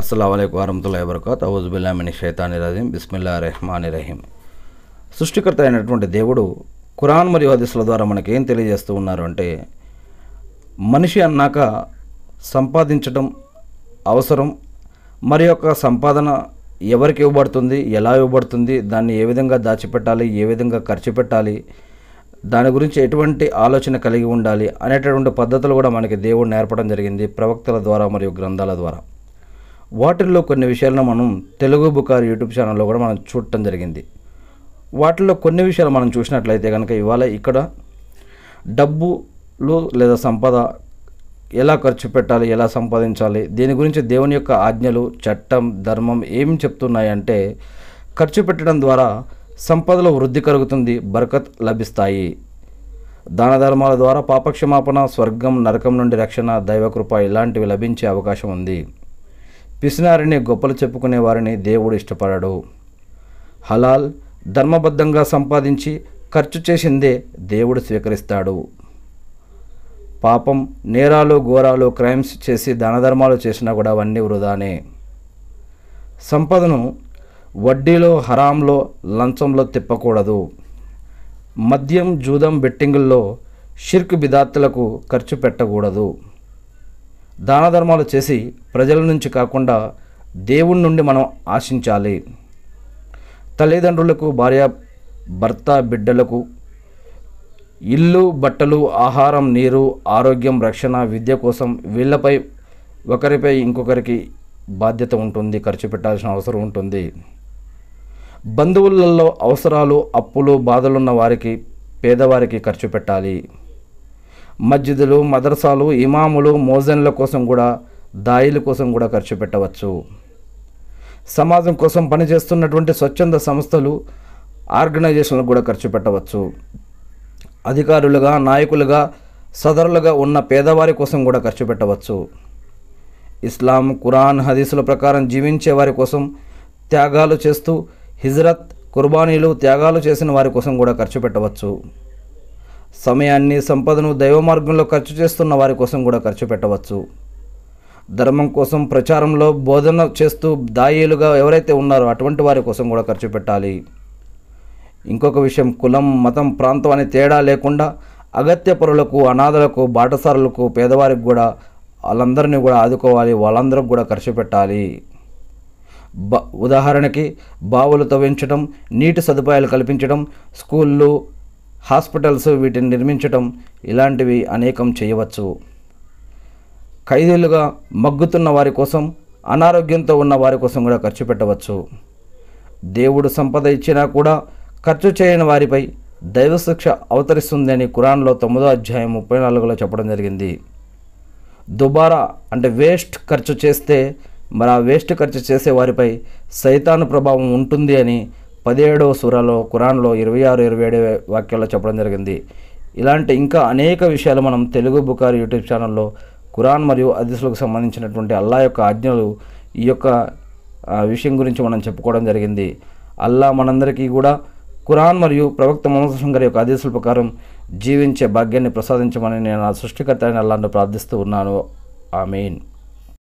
అస్సలం వరహతుల్లా వబర్కాత్ అవుజుబుల్లామిని షైతాని రహీం బిస్మిల్లా రెహమాని రహీం సృష్టికర్త అయినటువంటి దేవుడు ఖురాన్ మరియు హదీసుల ద్వారా మనకేం తెలియజేస్తూ ఉన్నారు అంటే మనిషి అన్నాక సంపాదించడం అవసరం మరి యొక్క సంపాదన ఎవరికి ఇవ్వబడుతుంది ఎలా ఇవ్వబడుతుంది దాన్ని ఏ విధంగా దాచిపెట్టాలి ఏ విధంగా ఖర్చు పెట్టాలి దాని గురించి ఎటువంటి ఆలోచన కలిగి ఉండాలి అనేటటువంటి పద్ధతులు కూడా మనకి దేవుడు నేర్పడం జరిగింది ప్రవక్తల ద్వారా మరియు గ్రంథాల ద్వారా వాటిల్లో కొన్ని విషయాలను మనం తెలుగు బుకార్ యూట్యూబ్ ఛానల్లో కూడా మనం చూడటం జరిగింది వాటిల్లో కొన్ని విషయాలు మనం చూసినట్లయితే కనుక ఇవాళ ఇక్కడ డబ్బులు లేదా సంపద ఎలా ఖర్చు పెట్టాలి ఎలా సంపాదించాలి దీని గురించి దేవుని యొక్క ఆజ్ఞలు చట్టం ధర్మం ఏమి చెప్తున్నాయంటే ఖర్చు పెట్టడం ద్వారా సంపదలో వృద్ధి కలుగుతుంది బరకత్ లభిస్తాయి దాన ధర్మాల ద్వారా పాపక్షమాపణ స్వర్గం నరకం నుండి రక్షణ దైవకృప ఇలాంటివి లభించే అవకాశం ఉంది పిసినారిని గొప్పలు చెప్పుకునే వారిని దేవుడు ఇష్టపడడు హలాల్ ధర్మబద్ధంగా సంపాదించి ఖర్చు చేసిందే దేవుడు స్వీకరిస్తాడు పాపం నేరాలు ఘోరాలు క్రైమ్స్ చేసి దానధర్మాలు చేసినా కూడా అవన్నీ వృధానే సంపదను వడ్డీలో హరాంలో లంచంలో తిప్పకూడదు మద్యం జూదం బెట్టింగుల్లో షిర్క్ బిదార్తులకు ఖర్చు పెట్టకూడదు దాన ధర్మాలు చేసి ప్రజల నుంచి కాకుండా దేవుడి నుండి మనం ఆశించాలి తల్లిదండ్రులకు భార్య భర్త బిడ్డలకు ఇల్లు బట్టలు ఆహారం నీరు ఆరోగ్యం రక్షణ విద్య కోసం వీళ్ళపై ఒకరిపై ఇంకొకరికి బాధ్యత ఉంటుంది ఖర్చు పెట్టాల్సిన అవసరం ఉంటుంది బంధువులలో అవసరాలు అప్పులు బాధలున్న వారికి పేదవారికి ఖర్చు పెట్టాలి మస్జిదులు మదర్సాలు ఇమాములు మోజన్ల కోసం కూడా దాయిల కోసం కూడా ఖర్చు పెట్టవచ్చు సమాజం కోసం పనిచేస్తున్నటువంటి స్వచ్ఛంద సంస్థలు ఆర్గనైజేషన్లకు కూడా ఖర్చు పెట్టవచ్చు అధికారులుగా నాయకులుగా సదరులుగా ఉన్న పేదవారి కోసం కూడా ఖర్చు పెట్టవచ్చు ఇస్లాం కురాన్ హదీసుల ప్రకారం జీవించే వారి కోసం త్యాగాలు చేస్తూ హిజ్రత్ కుర్బానీలు త్యాగాలు చేసిన వారి కోసం కూడా ఖర్చు పెట్టవచ్చు సమయాన్ని సంపదను దైవ మార్గంలో ఖర్చు చేస్తున్న వారి కోసం కూడా ఖర్చు పెట్టవచ్చు ధర్మం కోసం ప్రచారంలో బోధన చేస్తూ దాయేలుగా ఎవరైతే ఉన్నారో అటువంటి వారి కోసం కూడా ఖర్చు పెట్టాలి ఇంకొక విషయం కులం మతం ప్రాంతం అనే తేడా లేకుండా అగత్య పరులకు అనాథలకు బాటసారులకు పేదవారికి కూడా వాళ్ళందరినీ కూడా ఆదుకోవాలి వాళ్ళందరికి కూడా ఖర్చు పెట్టాలి బ ఉదాహరణకి బావులు తవ్వించడం నీటి సదుపాయాలు కల్పించడం స్కూళ్ళు హాస్పిటల్స్ వీటిని నిర్మించటం ఇలాంటివి అనేకం చేయవచ్చు ఖైదీలుగా మగ్గుతున్న వారి కోసం అనారోగ్యంతో ఉన్న వారి కోసం కూడా ఖర్చు పెట్టవచ్చు దేవుడు సంపద ఇచ్చినా కూడా ఖర్చు చేయని వారిపై దైవశిక్ష అవతరిస్తుంది అని కురాన్లో తొమ్మిదో అధ్యాయం ముప్పై నాలుగులో చెప్పడం జరిగింది దుబారా అంటే వేస్ట్ ఖర్చు చేస్తే మరి ఆ వేస్ట్ ఖర్చు చేసే వారిపై సైతాను ప్రభావం ఉంటుంది అని పదిహేడవ సూరాలో ఖురాన్లో ఇరవై ఆరు ఇరవై ఏడు వాక్యాల్లో చెప్పడం జరిగింది ఇలాంటి ఇంకా అనేక విషయాలు మనం తెలుగు బుకార్ యూట్యూబ్ ఛానల్లో ఖురాన్ మరియు అదిసులకు సంబంధించినటువంటి అల్లా యొక్క ఆజ్ఞలు ఈ యొక్క విషయం గురించి మనం చెప్పుకోవడం జరిగింది అల్లా మనందరికీ కూడా ఖురాన్ మరియు ప్రవక్త మహమ్మద్ గారి యొక్క ఆదేశాల ప్రకారం జీవించే భాగ్యాన్ని ప్రసాదించమని నేను ఆ సృష్టికర్త అని అల్లాను ప్రార్థిస్తూ ఉన్నాను మెయిన్